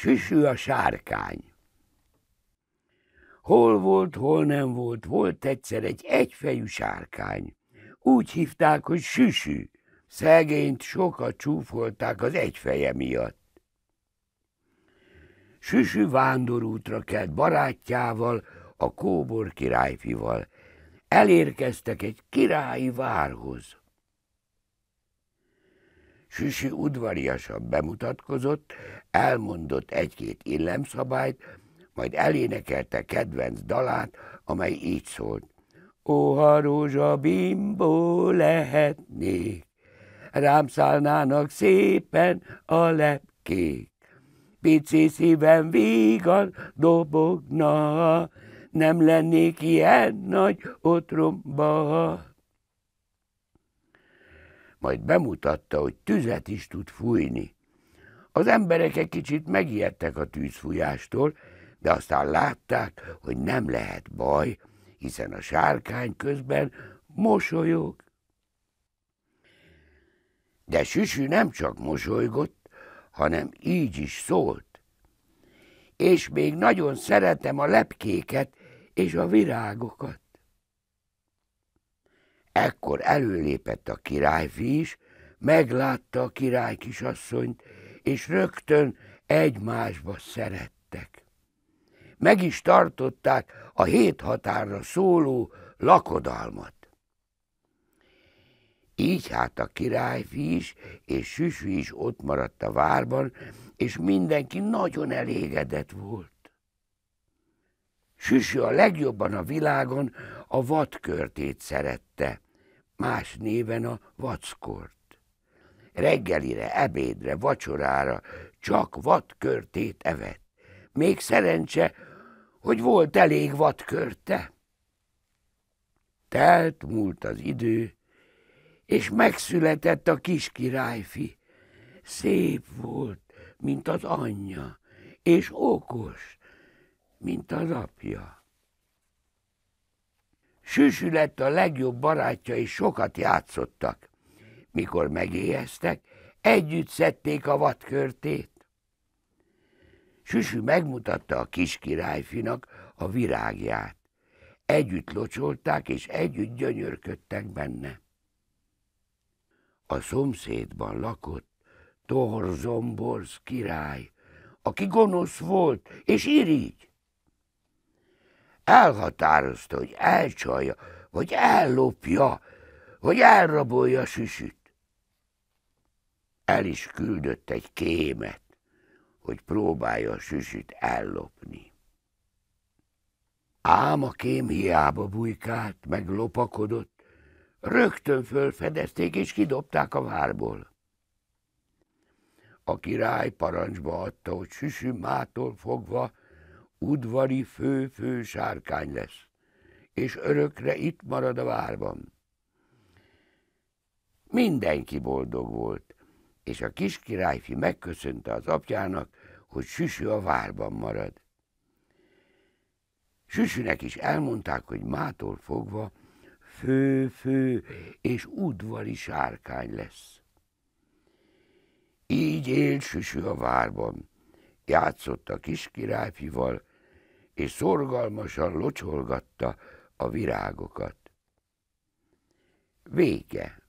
süsű a sárkány. Hol volt, hol nem volt, volt egyszer egy egyfejű sárkány. Úgy hívták, hogy süsű. Szegényt sokat csúfolták az egyfeje miatt. Süsű vándorútra kelt barátjával, a kóbor királyfival. Elérkeztek egy királyi várhoz. Süsi udvariasan bemutatkozott, elmondott egy-két illemszabályt, majd elénekelte kedvenc dalát, amely így szólt. Ó, ha rózsa bimbó lehetnék, rám szállnának szépen a lepkék. Pici szívem vígan dobogna, nem lennék ilyen nagy otromba majd bemutatta, hogy tüzet is tud fújni. Az emberek egy kicsit megijedtek a tűzfújástól, de aztán látták, hogy nem lehet baj, hiszen a sárkány közben mosolyog. De Süsű nem csak mosolygott, hanem így is szólt. És még nagyon szeretem a lepkéket és a virágokat. Ekkor előlépett a királyfi is, meglátta a király kisasszonyt, és rögtön egymásba szerettek. Meg is tartották a hét határra szóló lakodalmat. Így hát a királyfi is, és Süsű is ott maradt a várban, és mindenki nagyon elégedett volt. Süsü a legjobban a világon a vadkörtét szerette, más néven a vackort. Reggelire, ebédre, vacsorára csak vadkörtét evett. Még szerencse, hogy volt elég vadkörte. Telt múlt az idő, és megszületett a kis királyfi. Szép volt, mint az anyja, és okos, mint az apja. Süsü lett a legjobb barátja, és sokat játszottak. Mikor megéheztek, együtt szedték a vadkörtét. Süsü megmutatta a kis királyfinak a virágját. Együtt locsolták, és együtt gyönyörködtek benne. A szomszédban lakott Torzomborsz király, aki gonosz volt és irigy elhatározta, hogy elcsalja, vagy ellopja, vagy elrabolja Süsüt. El is küldött egy kémet, hogy próbálja Süsüt ellopni. Ám a kém hiába bujkált, meglopakodott, rögtön fölfedezték és kidobták a várból. A király parancsba adta, hogy Süsü mától fogva udvari fő-fő sárkány lesz, és örökre itt marad a várban. Mindenki boldog volt, és a kis királyfi megköszönte az apjának, hogy Süsű a várban marad. Süsűnek is elmondták, hogy mától fogva fő-fő és udvari sárkány lesz. Így él Süsű a várban, játszott a kis királyfival, és szorgalmasan locsolgatta a virágokat. Vége.